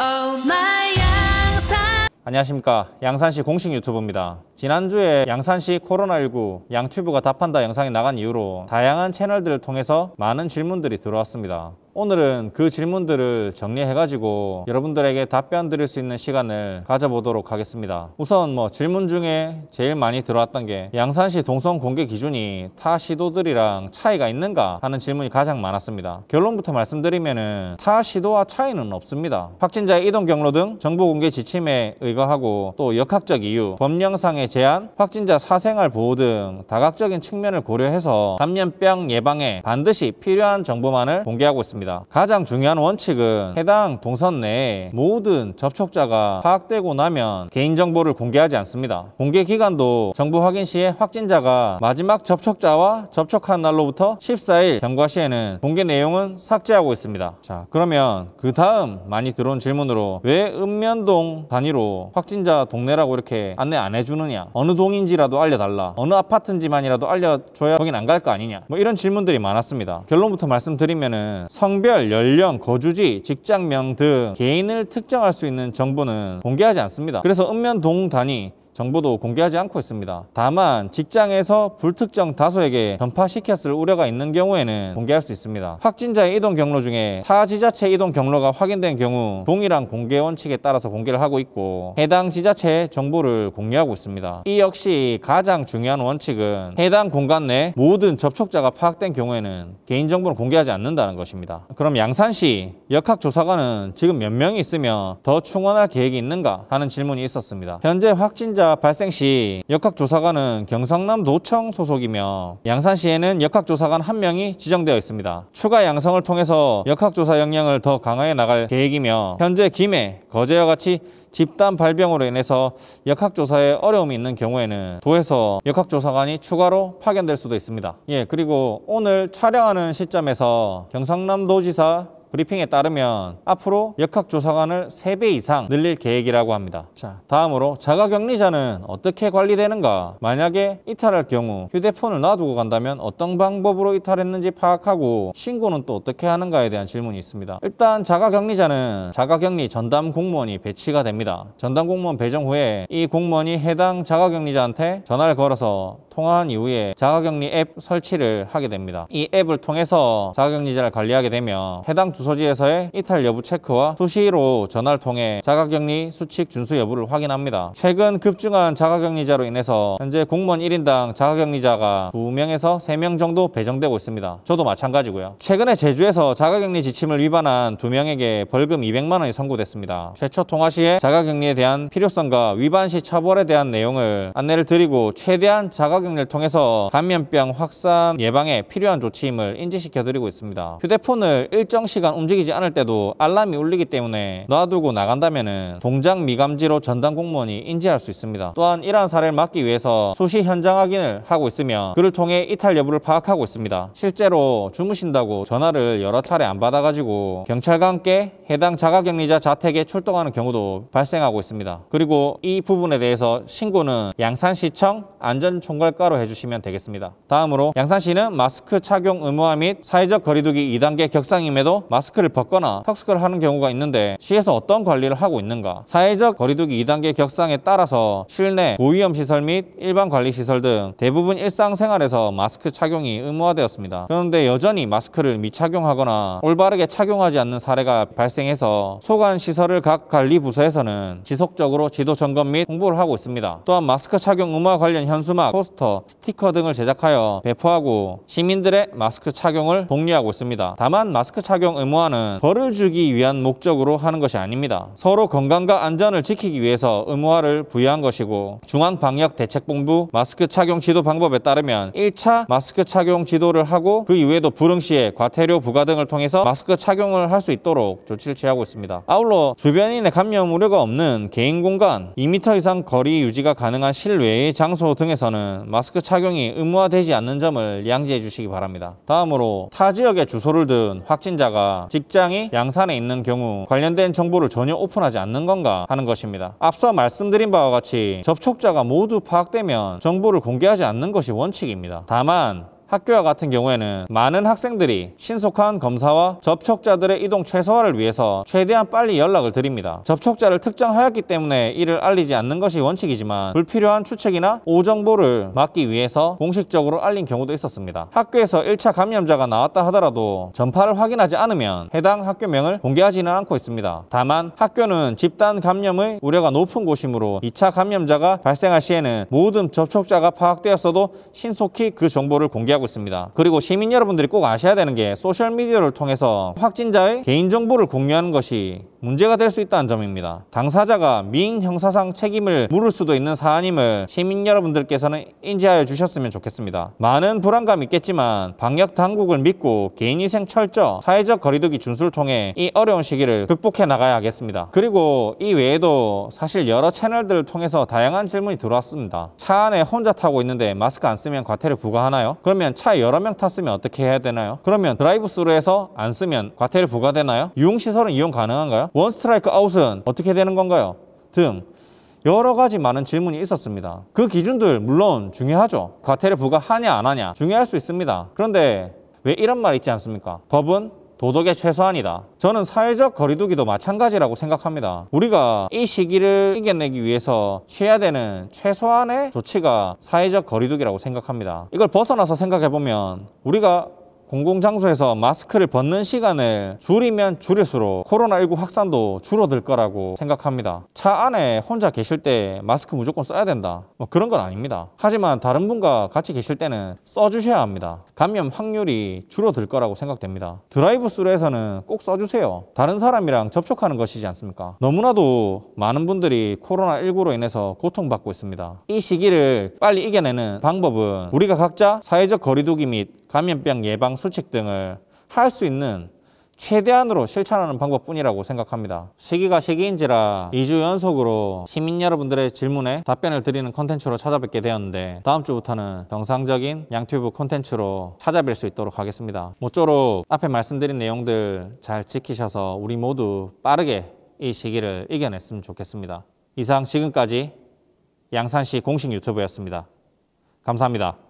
Oh, 안녕하십니까 양산시 공식 유튜브입니다 지난주에 양산시 코로나19 양튜브가 답한다 영상이 나간 이후로 다양한 채널들을 통해서 많은 질문들이 들어왔습니다 오늘은 그 질문들을 정리해가지고 여러분들에게 답변 드릴 수 있는 시간을 가져보도록 하겠습니다. 우선 뭐 질문 중에 제일 많이 들어왔던 게 양산시 동성 공개 기준이 타 시도들이랑 차이가 있는가 하는 질문이 가장 많았습니다. 결론부터 말씀드리면은 타 시도와 차이는 없습니다. 확진자 이동 경로 등 정보 공개 지침에 의거하고 또 역학적 이유, 법령상의 제한, 확진자 사생활 보호 등 다각적인 측면을 고려해서 감염병 예방에 반드시 필요한 정보만을 공개하고 있습니다. 있니다 가장 중요한 원칙은 해당 동선 내에 모든 접촉자가 파악되고 나면 개인정보를 공개하지 않습니다. 공개 기간도 정부 확인 시에 확진자가 마지막 접촉자와 접촉한 날로부터 14일 경과 시에는 공개 내용은 삭제하고 있습니다. 자, 그러면 그 다음 많이 들어온 질문으로 왜 읍면동 단위로 확진자 동네라고 이렇게 안내 안 해주느냐 어느 동인지라도 알려달라 어느 아파트인지만이라도 알려줘야 거긴 안 갈 거 아니냐 뭐 이런 질문들이 많았습니다. 결론부터 말씀드리면은 성 성별, 연령, 거주지, 직장명 등 개인을 특정할 수 있는 정보는 공개하지 않습니다. 그래서 읍면동 단위 정부도 공개하지 않고 있습니다. 다만 직장에서 불특정 다수에게 전파시켰을 우려가 있는 경우에는 공개할 수 있습니다. 확진자의 이동 경로 중에 타 지자체 이동 경로가 확인된 경우 동일한 공개 원칙에 따라서 공개를 하고 있고 해당 지자체 정보를 공개하고 있습니다. 이 역시 가장 중요한 원칙은 해당 공간 내 모든 접촉자가 파악된 경우에는 개인정보를 공개하지 않는다는 것입니다. 그럼 양산시 역학조사관은 지금 몇 명이 있으며 더 충원할 계획이 있는가 하는 질문이 있었습니다. 현재 확진자 발생 시 역학조사관은 경상남 노청 소속이며 양산시에는 역학조사관 한명이 지정되어 있습니다. 추가 양성을 통해서 역학조사 역량을 더 강화해 나갈 계획이며 현재 김해, 거제와 같이 집단 발병으로 인해서 역학조사에 어려움이 있는 경우에는 도에서 역학조사관이 추가로 파견될 수도 있습니다. 예, 그리고 오늘 촬영하는 시점에서 경상남도지사 브리핑에 따르면 앞으로 역학조사관을 3배 이상 늘릴 계획이라고 합니다. 자, 다음으로 자가격리자는 어떻게 관리되는가? 만약에 이탈할 경우 휴대폰을 놔두고 간다면 어떤 방법으로 이탈했는지 파악하고 신고는 또 어떻게 하는가에 대한 질문이 있습니다. 일단 자가격리자는 자가격리 전담 공무원이 배치가 됩니다. 전담 공무원 배정 후에 이 공무원이 해당 자가격리자한테 전화를 걸어서 통화한 이후에 자가격리 앱 설치를 하게 됩니다. 이 앱을 통해서 자가격리자를 관리하게 되면 해당 주소지에서의 이탈 여부 체크와 수시로 전화를 통해 자가격리 수칙 준수 여부를 확인합니다. 최근 급증한 자가격리자로 인해서 현재 공무원 1인당 자가격리자가 2명에서 3명 정도 배정되고 있습니다. 저도 마찬가지고요. 최근에 제주에서 자가격리 지침을 위반한 2명에게 벌금 200만 원이 선고됐습니다. 최초 통화 시에 자가격리에 대한 필요성과 위반 시 처벌에 대한 내용을 안내를 드리고 최대한 자가격리를 통해서 감염병 확산 예방에 필요한 조치임을 인지시켜드리고 있습니다. 휴대폰을 일정 시간 시간 움직이지 않을 때도 알람이 울리기 때문에 놔두고 나간다면 동작 미감지로 전담 공무원이 인지할 수 있습니다. 또한 이러한 사례를 막기 위해서 수시 현장 확인을 하고 있으며 그를 통해 이탈 여부를 파악하고 있습니다. 실제로 주무신다고 전화를 여러 차례 안 받아가지고 경찰과 함께 해당 자가격리자 자택에 출동하는 경우도 발생하고 있습니다. 그리고 이 부분에 대해서 신고는 양산시청 안전총괄과로 해주시면 되겠습니다. 다음으로 양산시는 마스크 착용 의무화 및 사회적 거리두기 2단계 격상임에도 마 마스크를 벗거나 턱스크를 하는 경우가 있는데 시에서 어떤 관리를 하고 있는가 사회적 거리두기 2단계 격상에 따라서 실내 고위험 시설 및 일반 관리 시설 등 대부분 일상생활에서 마스크 착용이 의무화되었습니다. 그런데 여전히 마스크를 미착용하거나 올바르게 착용하지 않는 사례가 발생해서 소관 시설을 각 관리 부서에서는 지속적으로 지도 점검 및 홍보를 하고 있습니다. 또한 마스크 착용 의무화 관련 현수막, 포스터, 스티커 등을 제작하여 배포하고 시민들의 마스크 착용을 독려하고 있습니다. 다만 마스크 착용 의무 의무화는 벌을 주기 위한 목적으로 하는 것이 아닙니다. 서로 건강과 안전을 지키기 위해서 의무화를 부여한 것이고 중앙방역대책본부 마스크 착용 지도 방법에 따르면 1차 마스크 착용 지도를 하고 그 이후에도 불응 시에 과태료 부과 등을 통해서 마스크 착용을 할 수 있도록 조치를 취하고 있습니다. 아울러 주변인의 감염 우려가 없는 개인 공간 2m 이상 거리 유지가 가능한 실외의 장소 등에서는 마스크 착용이 의무화되지 않는 점을 양지해 주시기 바랍니다. 다음으로 타 지역에 주소를 든 확진자가 직장이 양산에 있는 경우 관련된 정보를 전혀 오픈하지 않는 건가 하는 것입니다. 앞서 말씀드린 바와 같이 접촉자가 모두 파악되면 정보를 공개하지 않는 것이 원칙입니다. 다만 학교와 같은 경우에는 많은 학생들이 신속한 검사와 접촉자들의 이동 최소화를 위해서 최대한 빨리 연락을 드립니다. 접촉자를 특정하였기 때문에 이를 알리지 않는 것이 원칙이지만 불필요한 추측이나 오정보를 막기 위해서 공식적으로 알린 경우도 있었습니다. 학교에서 1차 감염자가 나왔다 하더라도 전파를 확인하지 않으면 해당 학교명을 공개하지는 않고 있습니다. 다만 학교는 집단 감염의 우려가 높은 곳이므로 2차 감염자가 발생할 시에는 모든 접촉자가 파악되었어도 신속히 그 정보를 공개하고 얘기하고 있습니다. 그리고 시민 여러분들이 꼭 아셔야 되는 게 소셜미디어를 통해서 확진자의 개인정보를 공유하는 것이 문제가 될 수 있다는 점입니다. 당사자가 미인 형사상 책임을 물을 수도 있는 사안임을 시민 여러분들께서는 인지하여 주셨으면 좋겠습니다. 많은 불안감 이 있겠지만 방역 당국을 믿고 개인위생 철저, 사회적 거리두기 준수를 통해 이 어려운 시기를 극복해 나가야 하겠습니다. 그리고 이 외에도 사실 여러 채널들을 통해서 다양한 질문이 들어왔습니다. 차 안에 혼자 타고 있는데 마스크 안 쓰면 과태료 부과하나요? 그러면 그러면 차 여러 명 탔으면 어떻게 해야 되나요? 그러면 드라이브 스루에서 안 쓰면 과태료 부과되나요? 유흥시설은 이용 가능한가요? 원 스트라이크 아웃은 어떻게 되는 건가요? 등 여러 가지 많은 질문이 있었습니다. 그 기준들 물론 중요하죠. 과태료 부과하냐 안 하냐 중요할 수 있습니다. 그런데 왜 이런 말 있지 않습니까? 법은 도덕의 최소한이다. 저는 사회적 거리두기도 마찬가지라고 생각합니다. 우리가 이 시기를 이겨내기 위해서 취해야 되는 최소한의 조치가 사회적 거리두기라고 생각합니다. 이걸 벗어나서 생각해보면 우리가 공공장소에서 마스크를 벗는 시간을 줄이면 줄일수록 코로나19 확산도 줄어들 거라고 생각합니다. 차 안에 혼자 계실 때 마스크 무조건 써야 된다. 뭐 그런 건 아닙니다. 하지만 다른 분과 같이 계실 때는 써주셔야 합니다. 감염 확률이 줄어들 거라고 생각됩니다. 드라이브 스루에서는 꼭 써주세요. 다른 사람이랑 접촉하는 것이지 않습니까? 너무나도 많은 분들이 코로나19로 인해서 고통받고 있습니다. 이 시기를 빨리 이겨내는 방법은 우리가 각자 사회적 거리두기 및 감염병 예방 수칙 등을 할 수 있는 최대한으로 실천하는 방법뿐이라고 생각합니다. 시기가 시기인지라 2주 연속으로 시민 여러분들의 질문에 답변을 드리는 컨텐츠로 찾아뵙게 되었는데 다음 주부터는 정상적인 양튜브 컨텐츠로 찾아뵐 수 있도록 하겠습니다. 모쪼록 앞에 말씀드린 내용들 잘 지키셔서 우리 모두 빠르게 이 시기를 이겨냈으면 좋겠습니다. 이상 지금까지 양산시 공식 유튜브였습니다. 감사합니다.